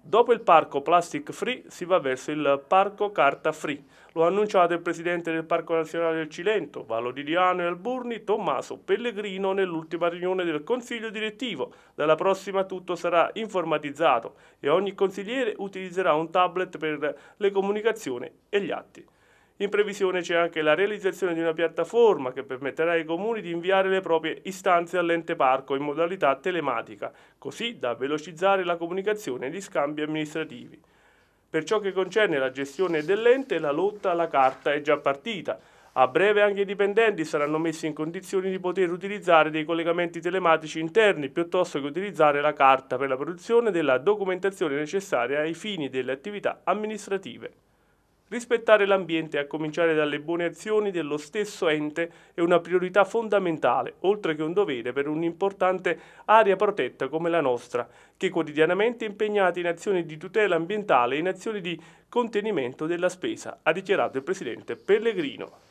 Dopo il parco plastic free si va verso il parco carta free. Lo ha annunciato il presidente del Parco Nazionale del Cilento, Valodidiano e Alburni, Tommaso Pellegrino, nell'ultima riunione del Consiglio direttivo. Dalla prossima tutto sarà informatizzato e ogni consigliere utilizzerà un tablet per le comunicazioni e gli atti. In previsione c'è anche la realizzazione di una piattaforma che permetterà ai comuni di inviare le proprie istanze all'ente parco in modalità telematica, così da velocizzare la comunicazione e gli scambi amministrativi. Per ciò che concerne la gestione dell'ente, la lotta alla carta è già partita. A breve anche i dipendenti saranno messi in condizioni di poter utilizzare dei collegamenti telematici interni piuttosto che utilizzare la carta per la produzione della documentazione necessaria ai fini delle attività amministrative. Rispettare l'ambiente, a cominciare dalle buone azioni dello stesso ente, è una priorità fondamentale, oltre che un dovere per un'importante area protetta come la nostra, che quotidianamente è impegnata in azioni di tutela ambientale e in azioni di contenimento della spesa, ha dichiarato il presidente Pellegrino.